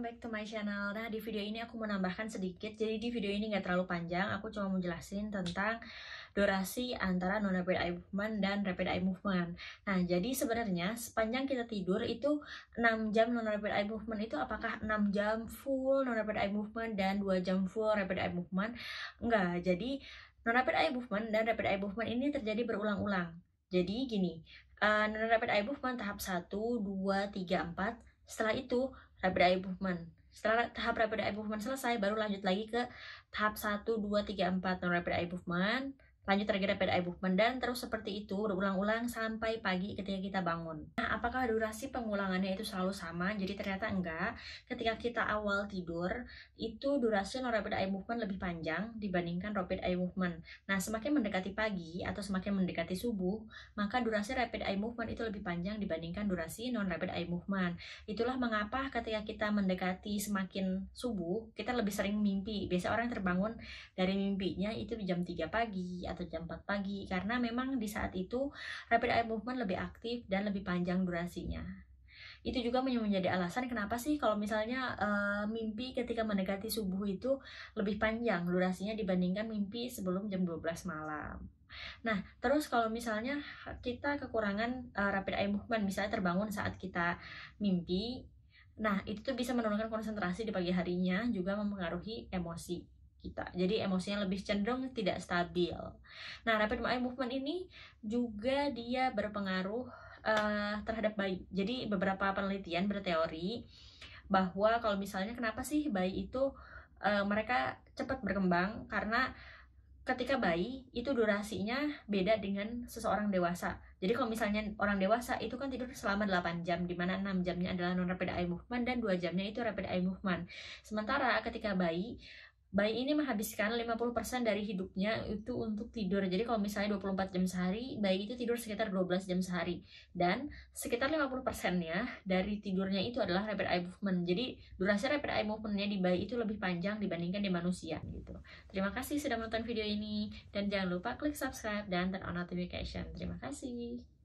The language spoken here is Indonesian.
welcome back to my channel Nah di video ini aku menambahkan sedikit Jadi di video ini gak terlalu panjang Aku cuma mau jelasin tentang durasi antara non-rapid eye movement dan rapid eye movement Nah jadi sebenarnya sepanjang kita tidur itu 6 jam non-rapid eye movement itu apakah 6 jam full non-rapid eye movement dan 2 jam full rapid eye movement? Enggak, jadi non-rapid eye movement dan rapid eye movement ini terjadi berulang-ulang jadi gini, uh, non-rapid eye movement tahap 1, 2, 3, 4 setelah itu, rapid eye movement. Setelah tahap rapid eye movement selesai, baru lanjut lagi ke tahap 1, 2, 3, 4 non rapid eye movement lanjut tergerak pada eye movement dan terus seperti itu berulang-ulang sampai pagi ketika kita bangun. Nah, apakah durasi pengulangannya itu selalu sama? Jadi ternyata enggak. Ketika kita awal tidur, itu durasi non rapid eye movement lebih panjang dibandingkan rapid eye movement. Nah, semakin mendekati pagi atau semakin mendekati subuh, maka durasi rapid eye movement itu lebih panjang dibandingkan durasi non rapid eye movement. Itulah mengapa ketika kita mendekati semakin subuh, kita lebih sering mimpi. Biasa orang terbangun dari mimpinya itu di jam 3 pagi atau jam 4 pagi karena memang di saat itu rapid eye movement lebih aktif dan lebih panjang durasinya. Itu juga menjadi alasan kenapa sih kalau misalnya uh, mimpi ketika mendekati subuh itu lebih panjang durasinya dibandingkan mimpi sebelum jam 12 malam. Nah, terus kalau misalnya kita kekurangan uh, rapid eye movement, misalnya terbangun saat kita mimpi, nah itu tuh bisa menurunkan konsentrasi di pagi harinya, juga mempengaruhi emosi kita. Jadi emosinya lebih cenderung tidak stabil. Nah, rapid eye movement ini juga dia berpengaruh uh, terhadap bayi. Jadi beberapa penelitian berteori bahwa kalau misalnya kenapa sih bayi itu uh, mereka cepat berkembang karena ketika bayi itu durasinya beda dengan seseorang dewasa. Jadi kalau misalnya orang dewasa itu kan tidur selama 8 jam di mana 6 jamnya adalah non rapid eye movement dan 2 jamnya itu rapid eye movement. Sementara ketika bayi bayi ini menghabiskan 50% dari hidupnya itu untuk tidur. Jadi kalau misalnya 24 jam sehari, bayi itu tidur sekitar 12 jam sehari. Dan sekitar 50%-nya dari tidurnya itu adalah rapid eye movement. Jadi durasi rapid eye movement-nya di bayi itu lebih panjang dibandingkan di manusia gitu. Terima kasih sudah menonton video ini dan jangan lupa klik subscribe dan turn on notification. Terima kasih.